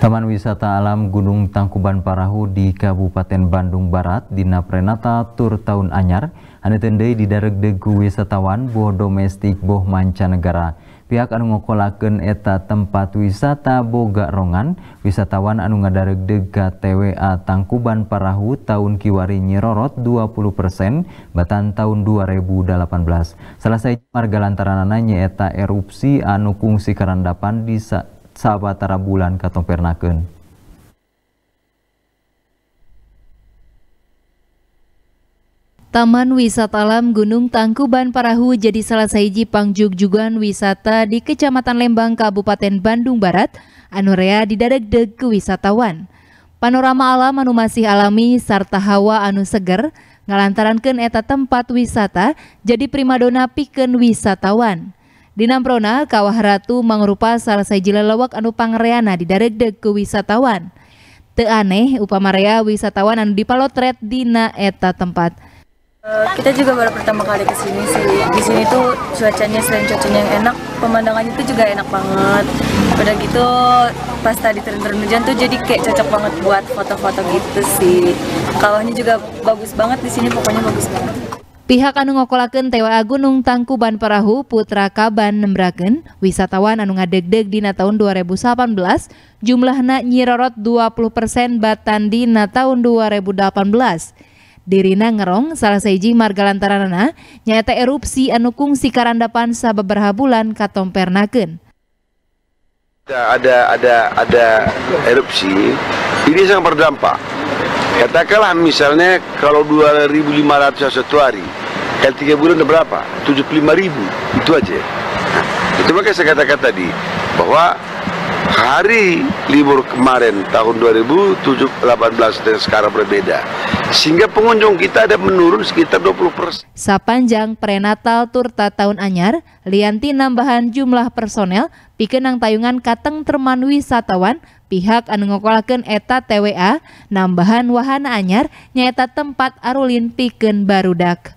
Taman Wisata Alam Gunung Tangkuban Parahu di Kabupaten Bandung Barat, Dina Prenata Tur Tahun Anyar, anu di darek degu wisatawan boh domestik boh mancanegara. Pihak anu ngokolakeun eta tempat wisata boga rongan, wisatawan anu ngadarek dega TWA Tangkuban Parahu tahun kiwari Nyirorot 20% batan tahun 2018. Selesai marga lantaranana eta erupsi anu kungsi karandapan di sabatara bulan katong pernakeun Taman Wisata Alam Gunung Tangkuban Parahu jadi salah sahiji pangjugjugan wisata di Kecamatan Lembang, Kabupaten Bandung Barat, Anorea didadegdeg ke wisatawan. Panorama alam anu masih alami serta hawa anu seger ngalantarankan eta tempat wisata jadi primadona piken wisatawan. Di Namprona, Kawah Ratu mangrupa salah saji lelawak anu pangreana didaregdeg ke wisatawan. Te aneh upamarea wisatawan anu dipalotret dina eta tempat. Kita juga baru pertama kali ke sini sih. Di sini tuh cuacanya selain cuacanya yang enak, pemandangannya tuh juga enak banget. Udah gitu pas tadi turun-turun hujan tuh jadi kayak cocok banget buat foto-foto gitu sih. Kawahnya juga bagus banget di sini, pokoknya bagus banget pihak anu ngokolaken TWA Gunung Tangkuban Perahu Putra Kaban Nembraken wisatawan anu ngadegdeg dina tahun 2018 jumlahna nyirorot 20% batan dina tahun 2018 Dirina ngerong salah seji marga lantaranana nyata erupsi anu kungsi karandapan berhabulan bulan Ada, ada ada ada erupsi ini sangat berdampak Katakanlah misalnya kalau 2.500 satu hari, kalau tiga bulan udah berapa? 75 ribu, itu aja. Nah, itu makanya saya katakan tadi, bahwa hari libur kemarin tahun 2018 dan sekarang berbeda. Sehingga pengunjung kita ada menurun sekitar 20 persen. Sepanjang prenatal Turta Tahun Anyar, Lianti nambahan jumlah personel, pikenang tayungan kateng terman wisatawan, pihak anu eta TWA, nambahan wahana anyar, nyaeta tempat arulin piken barudak.